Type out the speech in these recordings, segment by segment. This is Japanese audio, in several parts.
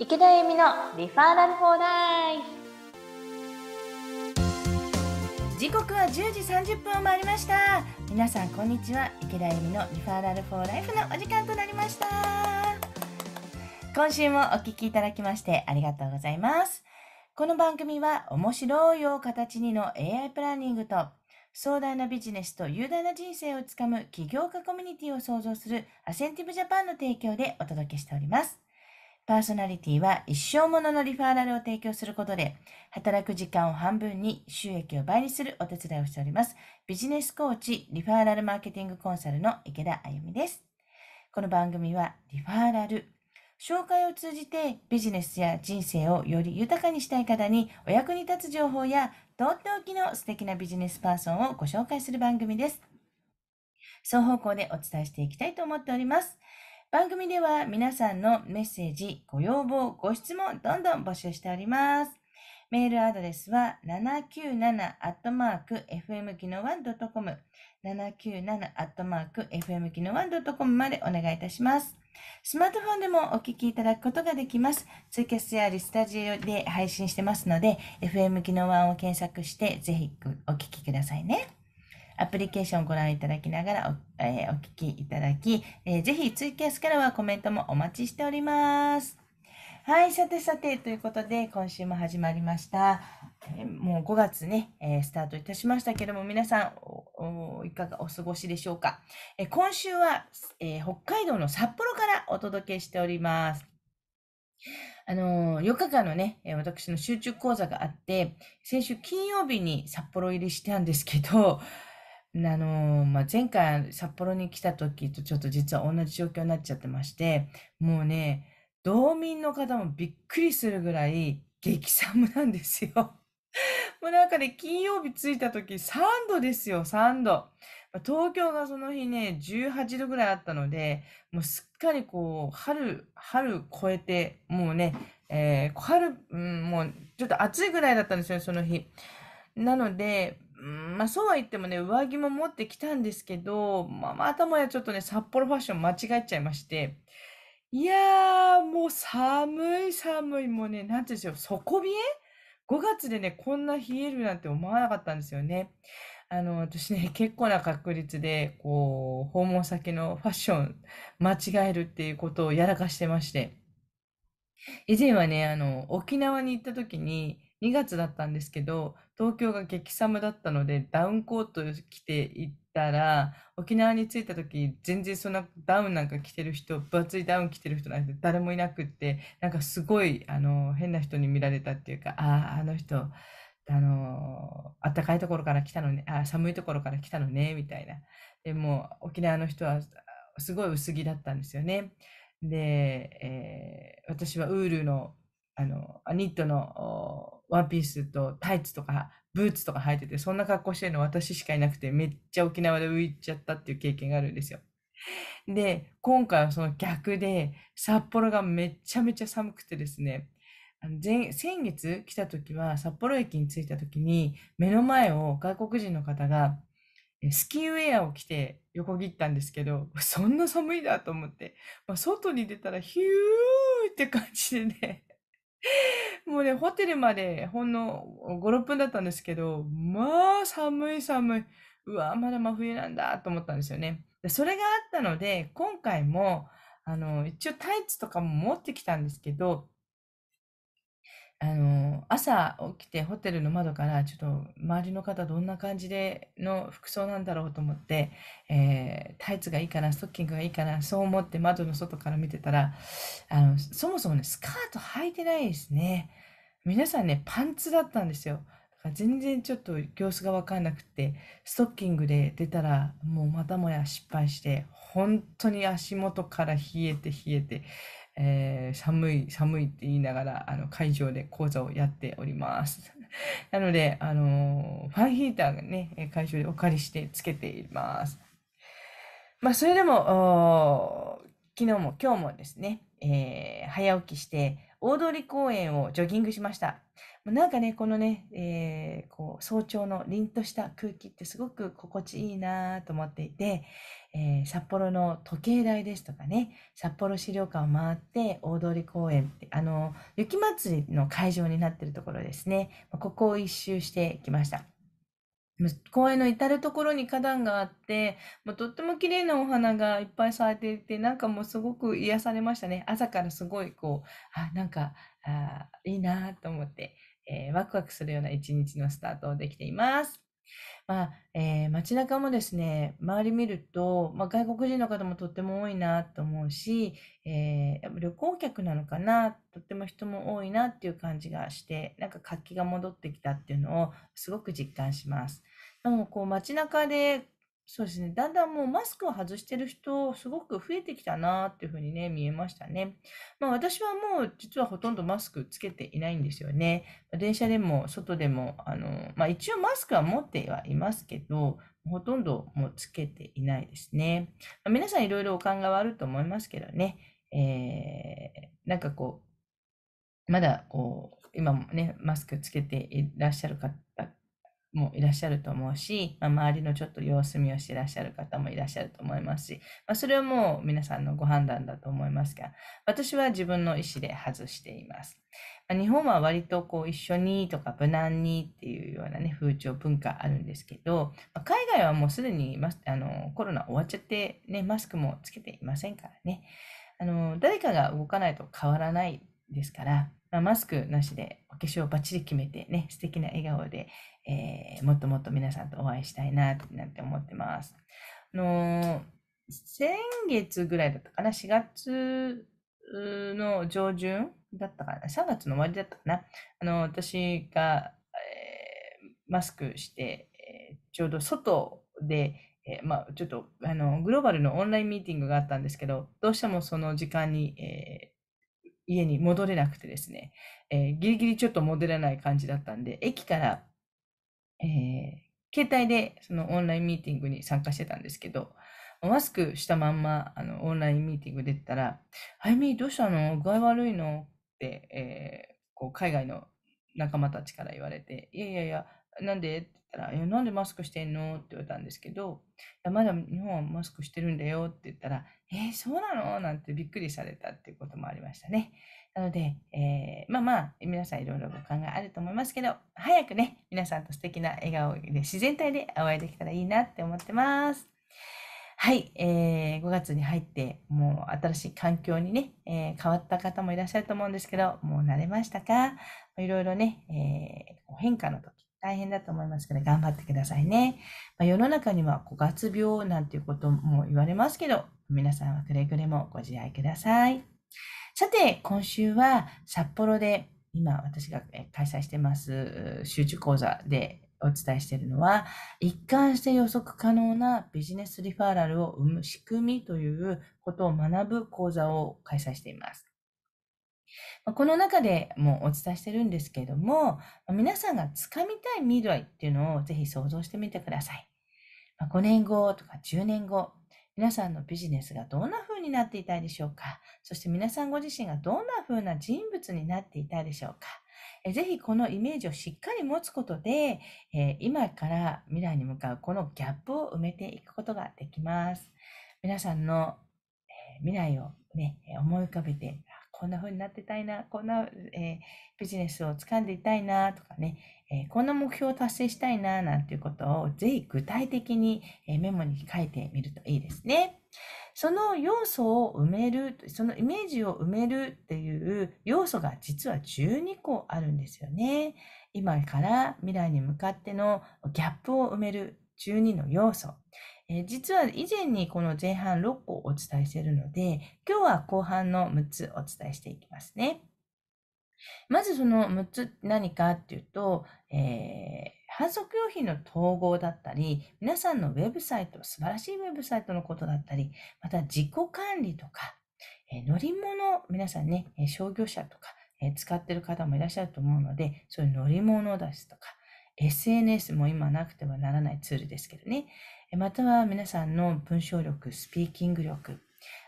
池田恵美のリファーラルフォーライ時刻は10時30分を回りました皆さんこんにちは池田恵美のリファーラルフォーライフのお時間となりました今週もお聞きいただきましてありがとうございますこの番組は面白いを形にの AI プランニングと壮大なビジネスと雄大な人生をつかむ起業家コミュニティを創造するアセンティブジャパンの提供でお届けしておりますパーソナリティは一生もののリファーラルを提供することで、働く時間を半分に収益を倍にするお手伝いをしております。ビジネスコーチ、リファーラルマーケティングコンサルの池田あゆみです。この番組は、リファーラル、紹介を通じてビジネスや人生をより豊かにしたい方にお役に立つ情報や、とっておきの素敵なビジネスパーソンをご紹介する番組です。双方向でお伝えしていきたいと思っております。番組では皆さんのメッセージ、ご要望、ご質問、どんどん募集しております。メールアドレスは 797-fmkino1.com 797-fmkino1.com までお願いいたします。スマートフォンでもお聞きいただくことができます。ツイキャスやリスタジオで配信してますので、FM 機能1を検索して、ぜひお聞きくださいね。アプリケーションをご覧いただきながらお,、えー、お聞きいただき、えー、ぜひツイキャスからはコメントもお待ちしております。はい、さてさて、ということで、今週も始まりました。えもう5月ね、えー、スタートいたしましたけども、皆さん、いかがお過ごしでしょうか。え今週は、えー、北海道の札幌からお届けしております。あのー、4日間のね、私の集中講座があって、先週金曜日に札幌入りしたんですけど、あのー、まあ、前回札幌に来た時とちょっと実は同じ状況になっちゃってまして、もうね、道民の方もびっくりするぐらい激寒なんですよ。もうなんかね、金曜日着いた時3度ですよ、3度。東京がその日ね、18度ぐらいあったので、もうすっかりこう、春、春超えて、もうね、えー、春、うん、もうちょっと暑いぐらいだったんですよ、その日。なので、うんまあ、そうは言ってもね、上着も持ってきたんですけど、まあ、またもやちょっとね、札幌ファッション間違えちゃいまして、いやー、もう寒い寒い、もうね、なんていうんでしょう、底冷え ?5 月でね、こんな冷えるなんて思わなかったんですよね。あの、私ね、結構な確率で、こう、訪問先のファッション間違えるっていうことをやらかしてまして。以前はね、あの、沖縄に行った時に、2月だったんですけど、東京が激寒だったのでダウンコート着て行ったら沖縄に着いた時全然そんなダウンなんか着てる人分厚いダウン着てる人なんて誰もいなくってなんかすごいあの変な人に見られたっていうかあああの人あの暖かいところから来たのねあ寒いところから来たのねみたいなでも沖縄の人はすごい薄着だったんですよねで、えー、私はウールのあの、ニットのワンピースとタイツとかブーツとか履いてて、そんな格好してるの私しかいなくて、めっちゃ沖縄で浮いちゃったっていう経験があるんですよ。で、今回はその逆で、札幌がめちゃめちゃ寒くてですね、あの前先月来た時は札幌駅に着いた時に目の前を外国人の方がスキーウェアを着て横切ったんですけど そんな寒いだと思って、まあ、外に出たらヒューって感じでね もうね、ホテルまでほんの5、6分だったんですけど、まあ寒い寒い。うわ、まだ真冬なんだと思ったんですよね。でそれがあったので、今回も、あの、一応タイツとかも持ってきたんですけど、あの朝起きてホテルの窓からちょっと周りの方どんな感じでの服装なんだろうと思って、えー、タイツがいいかなストッキングがいいかなそう思って窓の外から見てたらあのそもそもねスカート履いてないですね皆さんねパンツだったんですよ全然ちょっと様子が分かんなくてストッキングで出たらもうまたもや失敗して本当に足元から冷えて冷えてえー、寒い、寒いって言いながら、あの、会場で講座をやっております。なので、あのー、ファンヒーターがね、会場でお借りしてつけています。まあ、それでも、昨日も今日もですね、えー、早起きして、大通公園をジョギングしました。なんかね、このね、えー、こう早朝の凛とした空気ってすごく心地いいなと思っていて、えー、札幌の時計台ですとかね、札幌資料館を回って大通公園って、あの、雪まつりの会場になってるところですね、ここを一周してきました。公園の至る所に花壇があって、もうとっても綺麗なお花がいっぱい咲いていて、なんかもうすごく癒されましたね。朝からすごいこう、あ、なんか、あいいなと思って。えー、ワクワクするような一日のスタートできています。まあえー、街中もですね周り見ると、まあ、外国人の方もとっても多いなと思うし、えー、旅行客なのかなとっても人も多いなっていう感じがしてなんか活気が戻ってきたっていうのをすごく実感します。でもこう街中でそうですね。だんだんもうマスクを外してる人、すごく増えてきたなっていうふうにね、見えましたね。まあ私はもう実はほとんどマスクつけていないんですよね。電車でも外でも、あの、まあ一応マスクは持ってはいますけど、ほとんどもうつけていないですね。まあ、皆さんいろいろお考えはあると思いますけどね。えー、なんかこう、まだこう、今もね、マスクつけていらっしゃる方もいらっしゃると思うし、まあ、周りのちょっと様子見をしていらっしゃる方もいらっしゃると思いますし、まあ、それはもう皆さんのご判断だと思いますが、私は自分の意思で外しています。まあ、日本は割とこう一緒にとか無難にっていうようなね、風潮文化あるんですけど、まあ、海外はもうすでにマスあのコロナ終わっちゃってね、マスクもつけていませんからね、あの誰かが動かないと変わらないですから、まあ、マスクなしでお化粧をバッチリ決めてね、素敵な笑顔で、えー、もっともっと皆さんとお会いしたいななんて思ってます。あの先月ぐらいだったかな、4月の上旬だったかな、3月の終わりだったかな、あの私が、えー、マスクして、えー、ちょうど外で、えー、まあ、ちょっとあのグローバルのオンラインミーティングがあったんですけど、どうしてもその時間に、え家に戻れなくてですね、えギリギリちょっと戻れない感じだったんで、駅からえー、携帯でそのオンラインミーティングに参加してたんですけど、マスクしたまんまあのオンラインミーティング出てたら、あゆみどうしたの具合悪いのって、えー、こう海外の仲間たちから言われて、いやいやいや、なんでって言ったら、なんでマスクしてんのって言われたんですけど、いやまだ日本はマスクしてるんだよって言ったら、えー、そうなのなんてびっくりされたっていうこともありましたね。なので、えー、まあまあ、皆さんいろいろご考えあると思いますけど、早くね、皆さんと素敵な笑顔で自然体でお会いできたらいいなって思ってます。はい、えー、5月に入って、もう新しい環境にね、えー、変わった方もいらっしゃると思うんですけど、もう慣れましたかいろいろね、えー、変化の時、大変だと思いますけど、頑張ってくださいね。まあ、世の中には5月病なんていうことも言われますけど、皆さんはくれぐれもご自愛ください。さて、今週は札幌で今私が開催してます集中講座でお伝えしているのは、一貫して予測可能なビジネスリファーラルを生む仕組みということを学ぶ講座を開催しています。この中でもお伝えしてるんですけども、皆さんがつかみたい未来っていうのをぜひ想像してみてください。5年後とか10年後、皆さんのビジネスがどんな風になっていたでしょうかそして皆さんご自身がどんな風な人物になっていたでしょうかえぜひこのイメージをしっかり持つことで、え今から未来に向かうこのギャップを埋めていくことができます。皆さんの、え未来をね、思い浮かべてこんな風になってたいな、こんな、えー、ビジネスを掴んでいたいなとかね、えー、こんな目標を達成したいななんていうことをぜひ具体的に、えー、メモに書いてみるといいですね。その要素を埋める、そのイメージを埋めるっていう要素が実は12個あるんですよね。今から未来に向かってのギャップを埋める12の要素。えー、実は以前にこの前半6個お伝えしているので、今日は後半の6つお伝えしていきますね。まずその6つ何かっていうと、えー、反則用品の統合だったり、皆さんのウェブサイト、素晴らしいウェブサイトのことだったり、また自己管理とか、え乗り物、皆さんね、商業者とか、え使ってる方もいらっしゃると思うので、そういう乗り物ですとか、SNS も今なくてはならないツールですけどね、または皆さんの文章力、スピーキング力、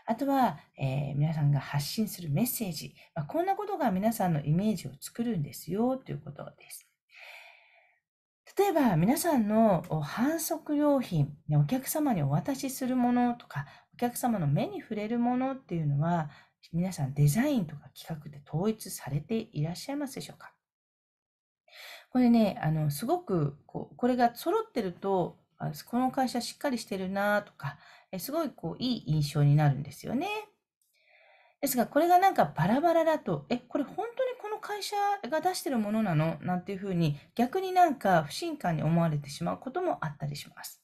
あとは、えー、皆さんが発信するメッセージ、まあ、こんなことが皆さんのイメージを作るんですよということです。例えば皆さんの反則用品、お客様にお渡しするものとか、お客様の目に触れるものっていうのは、皆さんデザインとか企画で統一されていらっしゃいますでしょうかこれね、あの、すごくここれが揃ってると、あこの会社しっかりしてるなとか、えすごいこういい印象になるんですよね。ですが、これがなんかバラバラだと、え、これ本当にこの会社が出してるものなのなんていうふうに、逆になんか不信感に思われてしまうこともあったりします。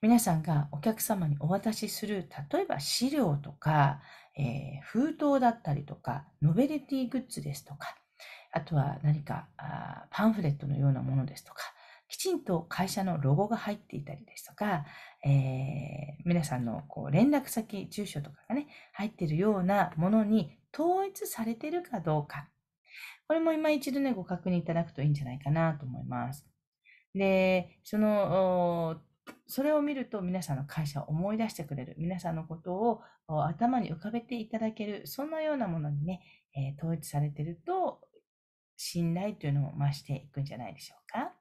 皆さんがお客様にお渡しする、例えば資料とか、えー、封筒だったりとか、ノベルティグッズですとか、あとは何かあパンフレットのようなものですとか、きちんと会社のロゴが入っていたりですとか、えー、皆さんのこう連絡先、住所とかがね、入っているようなものに統一されているかどうか。これも今一度ね、ご確認いただくといいんじゃないかなと思います。で、その、それを見ると皆さんの会社を思い出してくれる、皆さんのことを頭に浮かべていただける、そんなようなものにね、えー、統一されてると、信頼というのも増していくんじゃないでしょうか。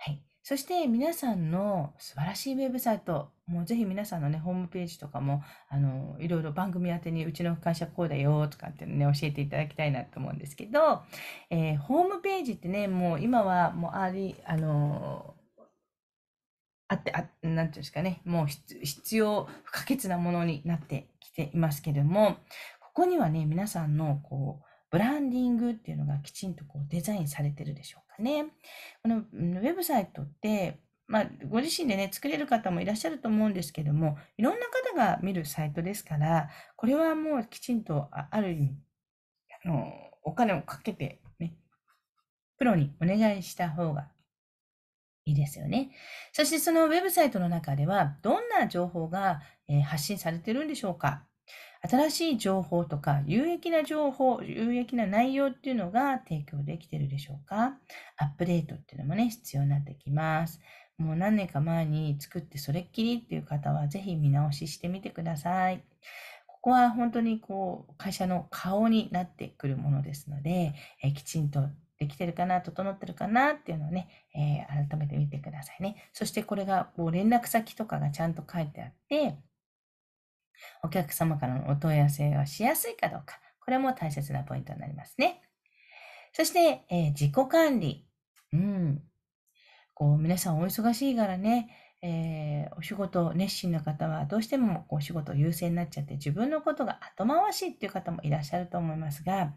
はい。そして皆さんの素晴らしいウェブサイト、もうぜひ皆さんのね、ホームページとかも、あの、いろいろ番組宛てにうちの会社こうだよとかってね、教えていただきたいなと思うんですけど、えー、ホームページってね、もう今はもうあり、あのあって、あ、なんていうんですかね、もう必要不可欠なものになってきていますけども、ここにはね、皆さんのこう、ブランディングっていうのがきちんとこうデザインされてるでしょうかね。このウェブサイトって、まあ、ご自身でね、作れる方もいらっしゃると思うんですけども、いろんな方が見るサイトですから、これはもうきちんとある意味、あの、お金をかけてね、プロにお願いした方がいいですよね。そしてそのウェブサイトの中では、どんな情報が、えー、発信されてるんでしょうか新しい情報とか、有益な情報、有益な内容っていうのが提供できてるでしょうかアップデートっていうのもね、必要になってきます。もう何年か前に作ってそれっきりっていう方は、ぜひ見直ししてみてください。ここは本当にこう、会社の顔になってくるものですので、えきちんとできてるかな、整ってるかなっていうのをね、えー、改めて見てくださいね。そしてこれがこう連絡先とかがちゃんと書いてあって、お客様からのお問い合わせがしやすいかどうか、これも大切なポイントになりますね。そして、えー、自己管理。うん。こう、皆さんお忙しいからね、えー、お仕事熱心な方はどうしてもお仕事優先になっちゃって自分のことが後回しっていう方もいらっしゃると思いますが、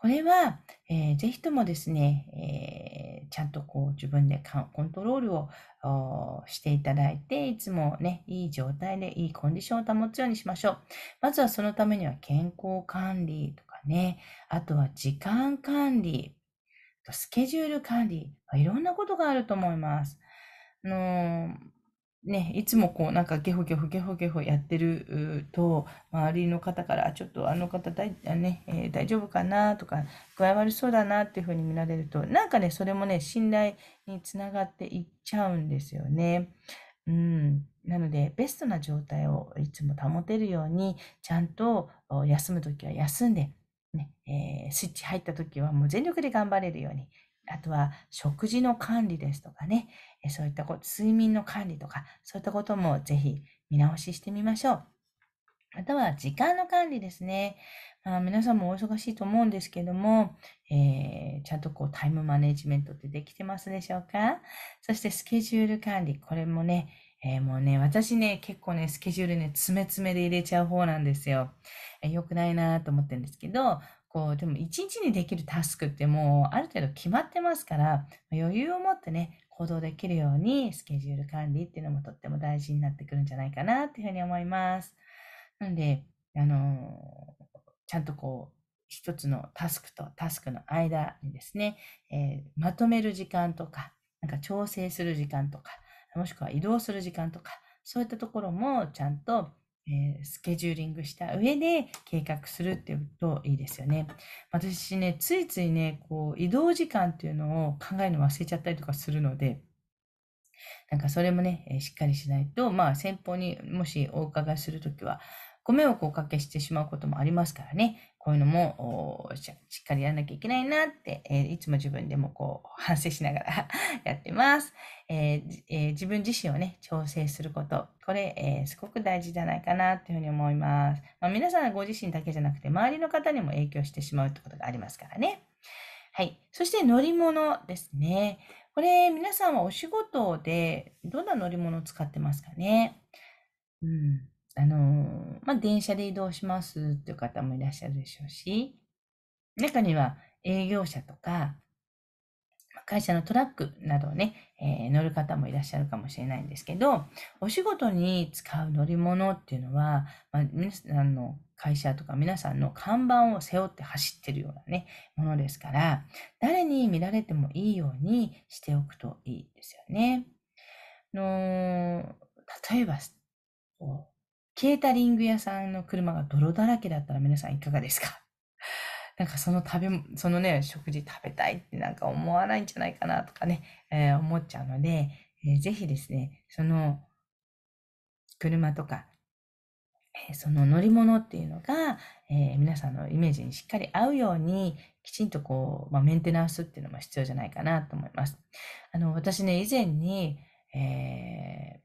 これは、えー、ぜひともですね、えー、ちゃんとこう自分でコントロールをしていただいて、いつもね、いい状態でいいコンディションを保つようにしましょう。まずはそのためには健康管理とかね、あとは時間管理、スケジュール管理、いろんなことがあると思います。あのーね、いつもこうなんかゲホゲホゲホゲホやってると周りの方からちょっとあの方だい、ねえー、大丈夫かなとか具合悪そうだなっていうふうに見られるとなんかねそれもね信頼につながっていっちゃうんですよね。うん、なのでベストな状態をいつも保てるようにちゃんと休む時は休んで、ねえー、スイッチ入った時はもう全力で頑張れるようにあとは食事の管理ですとかね、そういったこと、睡眠の管理とか、そういったこともぜひ見直ししてみましょう。あとは時間の管理ですね。まあ、皆さんもお忙しいと思うんですけども、えー、ちゃんとこうタイムマネジメントってできてますでしょうかそしてスケジュール管理。これもね、えー、もうね、私ね、結構ね、スケジュールね、詰め詰めで入れちゃう方なんですよ。えー、くないなと思ってるんですけど、こう、でも一日にできるタスクってもうある程度決まってますから、余裕を持ってね、行動できるようにスケジュール管理っていうのもとっても大事になってくるんじゃないかなっていうふうに思います。なんで、あのちゃんとこう、一つのタスクとタスクの間にですね、えー、まとめる時間とか、なんか調整する時間とか、もしくは移動する時間とか、そういったところもちゃんとえー、スケジューリングした上で計画するっていうといいですよね。私ね、ついついね、こう移動時間っていうのを考えるの忘れちゃったりとかするので、なんかそれもね、えー、しっかりしないと、まあ先方にもしお伺いするときは、ご迷惑をおかけしてしまうこともありますからね、こういうのもしっかりやらなきゃいけないなって、えー、いつも自分でもこう 反省しながら やってます、えーえー、自分自身をね、調整すること。これ、えー、すごく大事じゃないかなっていうふうに思います。まあ、皆さんご自身だけじゃなくて、周りの方にも影響してしまうってことがありますからね。はい。そして乗り物ですね。これ、皆さんはお仕事でどんな乗り物を使ってますかねうん。あのー、まあ、電車で移動しますっていう方もいらっしゃるでしょうし、中には営業者とか、会社のトラックなどをね、えー、乗る方もいらっしゃるかもしれないんですけど、お仕事に使う乗り物っていうのは、まあ、皆さんの会社とか皆さんの看板を背負って走ってるようなね、ものですから、誰に見られてもいいようにしておくといいですよね。の例えば、ケータリング屋さんの車が泥だらけだったら皆さんいかがですか なんかその食べ、そのね、食事食べたいってなんか思わないんじゃないかなとかね、えー、思っちゃうので、えー、ぜひですね、その車とか、その乗り物っていうのが、えー、皆さんのイメージにしっかり合うように、きちんとこう、まあ、メンテナンスっていうのも必要じゃないかなと思います。あの、私ね、以前に、え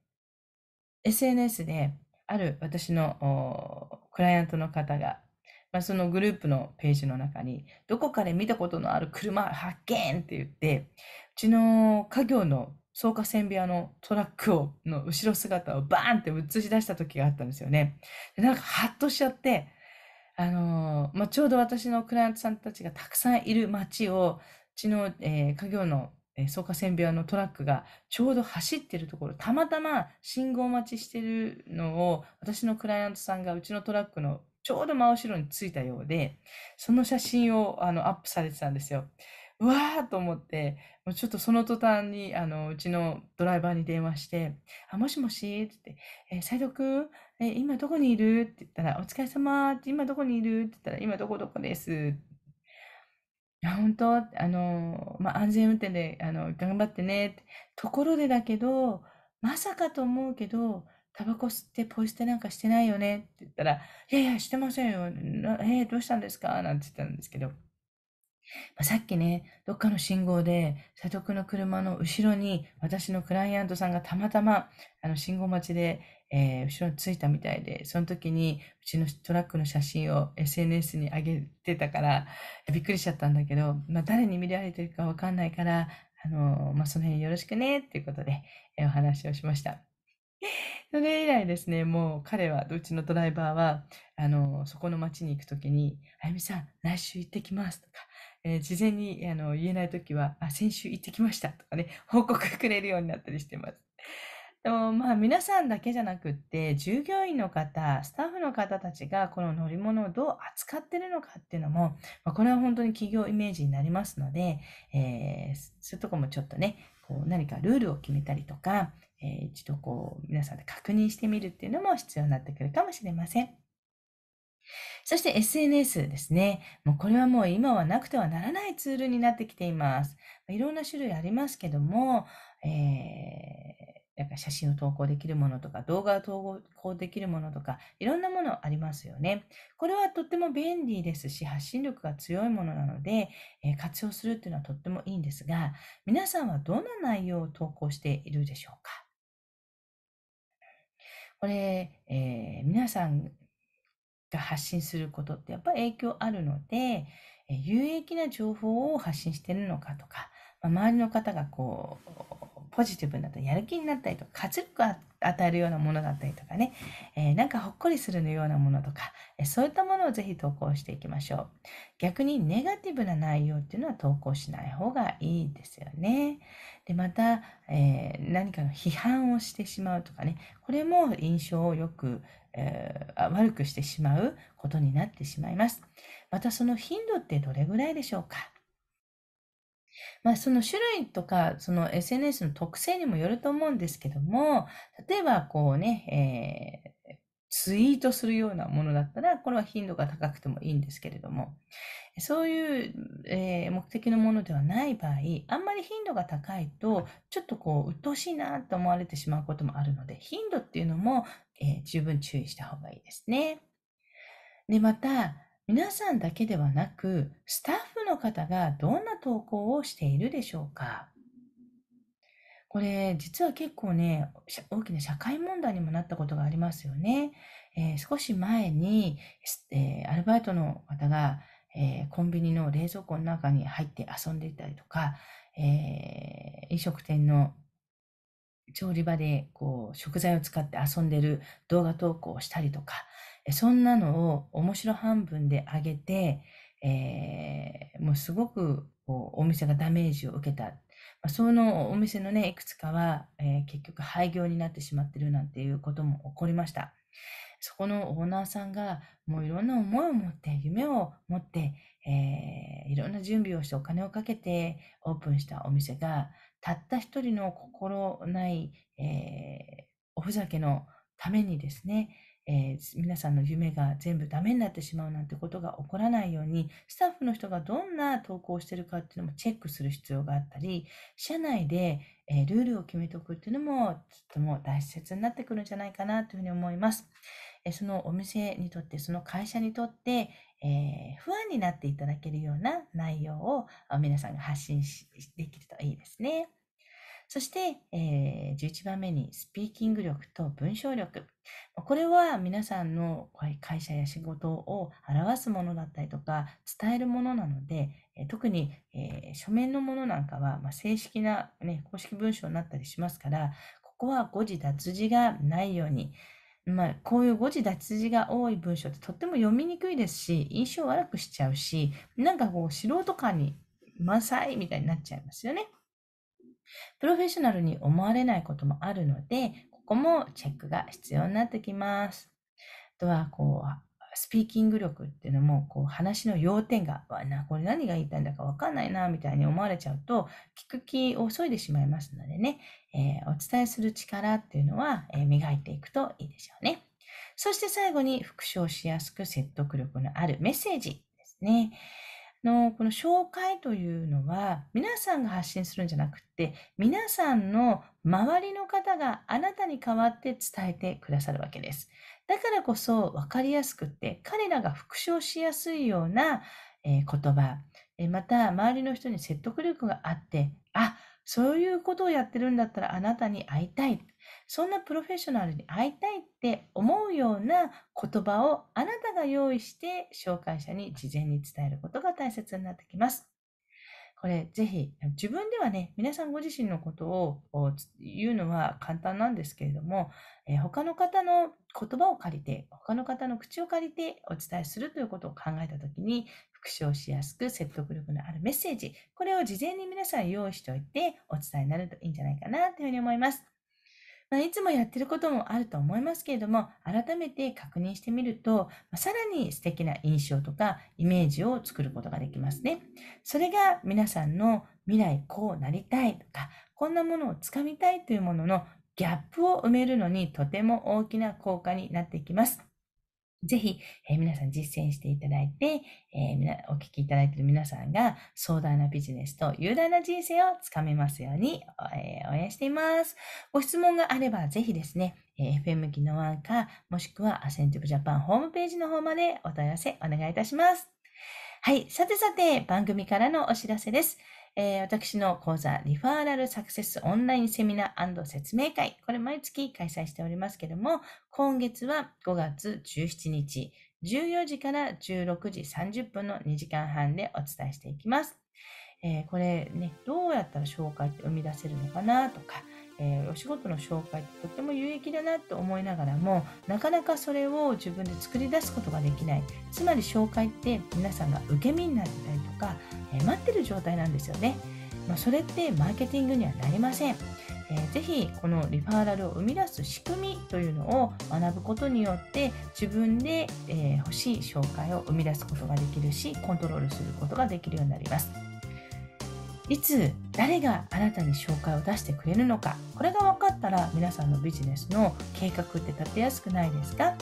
ー、SNS で、ある私のクライアントの方が、まあ、そのグループのページの中に、どこかで見たことのある車発見って言って、うちの家業の草加線部屋のトラックを、の後ろ姿をバーンって映し出した時があったんですよね。でなんかハッとしちゃって、あのー、まあ、ちょうど私のクライアントさんたちがたくさんいる街を、うちの、えー、家業のえ草加線病のトラックがちょうど走ってるところ、たまたま信号待ちしてるのを、私のクライアントさんがうちのトラックのちょうど真後ろに着いたようで、その写真をあのアップされてたんですよ。うわーと思って、もうちょっとその途端に、あの、うちのドライバーに電話して、あ、もしもしって言って、えー、斉藤君え今どこにいるって言ったら、お疲れ様って今どこにいるって言ったら、今どこどこですっていや、本当、あの、まあ、安全運転で、あの、頑張ってねって。ところでだけど、まさかと思うけど、タバコ吸ってポイ捨てなんかしてないよねって言ったら、いやいや、してませんよ。えー、どうしたんですかなんて言ったんですけど、まあ、さっきね、どっかの信号で、佐藤君の車の後ろに、私のクライアントさんがたまたま、あの、信号待ちで、えー、後ろに着いたみたいで、その時にうちのトラックの写真を SNS に上げてたから、びっくりしちゃったんだけど、まあ、誰に見られてるかわかんないから、あのー、まあ、その辺よろしくねっていうことで、えー、お話をしました。それ以来ですね、もう彼は、うちのドライバーは、あのー、そこの町に行く時に、あゆみさん、来週行ってきますとか、えー、事前にあの言えないときはあ、先週行ってきましたとかね、報告くれるようになったりしてます。でもまあ皆さんだけじゃなくって従業員の方スタッフの方たちがこの乗り物をどう扱ってるのかっていうのも、まあ、これは本当に企業イメージになりますので、えー、そういうとこもちょっとねこう何かルールを決めたりとか、えー、一度こう皆さんで確認してみるっていうのも必要になってくるかもしれません。そして SNS ですね。もうこれはもう今はなくてはならないツールになってきています。いろんな種類ありますけども、えーだから写真を投稿できるものとか、動画を投稿できるものとか、いろんなものありますよね。これはとっても便利ですし、発信力が強いものなので、え活用するっていうのはとってもいいんですが、皆さんはどんな内容を投稿しているでしょうかこれ、えー、皆さんが発信することってやっぱり影響あるので、え有益な情報を発信してるのかとか、まあ、周りの方がこう、ポジティブになったやる気になったりとか、活力が与えるようなものだったりとかね、えー、なんかほっこりするようなものとか、えー、そういったものをぜひ投稿していきましょう。逆にネガティブな内容っていうのは投稿しない方がいいですよね。で、また、えー、何かの批判をしてしまうとかね、これも印象をよく、えー、悪くしてしまうことになってしまいます。またその頻度ってどれぐらいでしょうかまあ、その種類とか、その SNS の特性にもよると思うんですけども、例えばこうね、えー、ツイートするようなものだったら、これは頻度が高くてもいいんですけれども、そういう、えー、目的のものではない場合、あんまり頻度が高いと、ちょっとこう、鬱陶しいなと思われてしまうこともあるので、頻度っていうのも、えー、十分注意した方がいいですね。で、また、皆さんだけではなく、スタッフの方がどんな投稿をしているでしょうかこれ、実は結構ね、大きな社会問題にもなったことがありますよね。えー、少し前に、えー、アルバイトの方が、えー、コンビニの冷蔵庫の中に入って遊んでいたりとか、え飲食店の調理場でこう食材を使って遊んでる動画投稿をしたりとか、そんなのを面白半分で上げて、えー、もうすごくお店がダメージを受けた。そのお店のね、いくつかは、えー、結局廃業になってしまってるなんていうことも起こりました。そこのオーナーさんがもういろんな思いを持って夢を持って、えー、いろんな準備をしてお金をかけてオープンしたお店がたった一人の心ない、えー、おふざけのためにですねえー、皆さんの夢が全部ダメになってしまうなんてことが起こらないように、スタッフの人がどんな投稿をしてるかっていうのもチェックする必要があったり、社内で、えー、ルールを決めておくっていうのも、とても大切になってくるんじゃないかなというふうに思います。えー、そのお店にとって、その会社にとって、え不安になっていただけるような内容を皆さんが発信しできるといいですね。そして、えー、11番目にスピーキング力と文章力。これは皆さんの会社や仕事を表すものだったりとか伝えるものなので、特に、えー、書面のものなんかは、まあ、正式な、ね、公式文章になったりしますから、ここは誤字脱字がないように、まあ、こういう誤字脱字が多い文章ってとっても読みにくいですし、印象悪くしちゃうし、なんかこう素人感に満載みたいになっちゃいますよね。プロフェッショナルに思われないこともあるので、ここもチェックが必要になってきます。あとは、こう、スピーキング力っていうのも、こう、話の要点が、わな、これ何が言いたいんだかわかんないな、みたいに思われちゃうと、聞く気を削いでしまいますのでね、えー、お伝えする力っていうのは、えー、磨いていくといいでしょうね。そして最後に、復唱しやすく説得力のあるメッセージですね。のこの紹介というのは皆さんが発信するんじゃなくて皆さんの周りの方があなたに代わって伝えてくださるわけです。だからこそ分かりやすくって彼らが復唱しやすいような、え言葉、えまた周りの人に説得力があってあそういうことをやってるんだったらあなたに会いたいそんなプロフェッショナルに会いたいって思うような言葉をあなたが用意して紹介者に事前に伝えることが大切になってきます。これぜひ自分ではね皆さんご自身のことを言うのは簡単なんですけれども、えー、他の方の言葉を借りて他の方の口を借りてお伝えするということを考えた時に復唱しやすく説得力のあるメッセージこれを事前に皆さん用意しておいてお伝えになるといいんじゃないかなというふうに思います。まあ、いつもやってることもあると思いますけれども、改めて確認してみると、まあ、さらに素敵な印象とかイメージを作ることができますね。それが皆さんの未来こうなりたいとか、こんなものをつかみたいというもののギャップを埋めるのにとても大きな効果になっていきます。ぜひ、えー、皆さん実践していただいて、えー、お聞きいただいている皆さんが壮大なビジネスと雄大な人生をつかめますように、えー、応援しています。ご質問があればぜひですね、えー、FM 技能アンか、もしくはアセンティブジャパンホームページの方までお問い合わせお願いいたします。はい。さてさて、番組からのお知らせです。えー、私の講座、リファーラルサクセスオンラインセミナー説明会、これ毎月開催しておりますけども、今月は5月17日、14時から16時30分の2時間半でお伝えしていきます。えー、これね、どうやったら紹介って生み出せるのかなとか、えー、お仕事の紹介ってとっても有益だなと思いながらもなかなかそれを自分で作り出すことができないつまり紹介って皆さんが受け身になったりとか、えー、待ってる状態なんですよね、まあ、それってマーケティングにはなりません、えー、ぜひこのリファーラルを生み出す仕組みというのを学ぶことによって自分で、え欲しい紹介を生み出すことができるしコントロールすることができるようになりますいつ誰があなたに紹介を出してくれるのかこれが分かったら皆さんのビジネスの計画って立てやすくないですか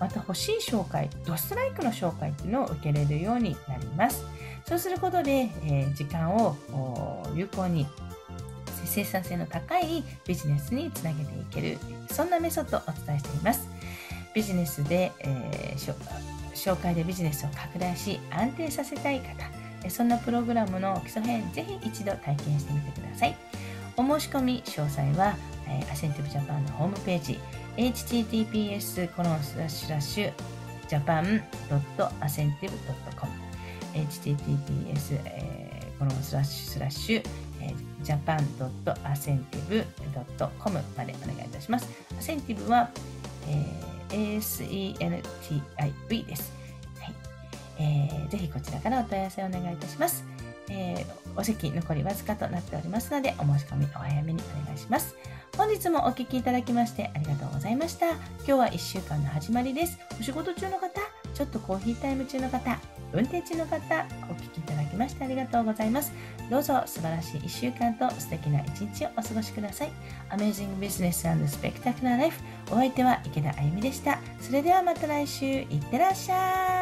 また欲しい紹介ドストライクの紹介っていうのを受けれるようになりますそうすることで、えー、時間を有効に生産性の高いビジネスにつなげていけるそんなメソッドをお伝えしていますビジネスで、えー、紹介でビジネスを拡大し安定させたい方そんなプログラムの基礎編ぜひ一度体験してみてくださいお申し込み詳細は、えー、アセンティブジャパンのホームページ https コロンスラッシュラッシュ j a p a n a c e n t i v e c o m https、えー、コロンスラッシュラッシュ j a p a n a c e n t i v e c o m までお願いいたします。アセンティブは、えー、ASENTIV です。えー、ぜひこちらからお問い合わせをお願いいたします。えー、お席残りわずかとなっておりますので、お申し込みお早めにお願いします。本日もお聴きいただきましてありがとうございました。今日は1週間の始まりです。お仕事中の方、ちょっとコーヒータイム中の方、運転中の方、お聴きいただきましてありがとうございます。どうぞ素晴らしい1週間と素敵な1日をお過ごしください。Amazing Business and Spectacular Life お相手は池田あゆみでした。それではまた来週、いってらっしゃい。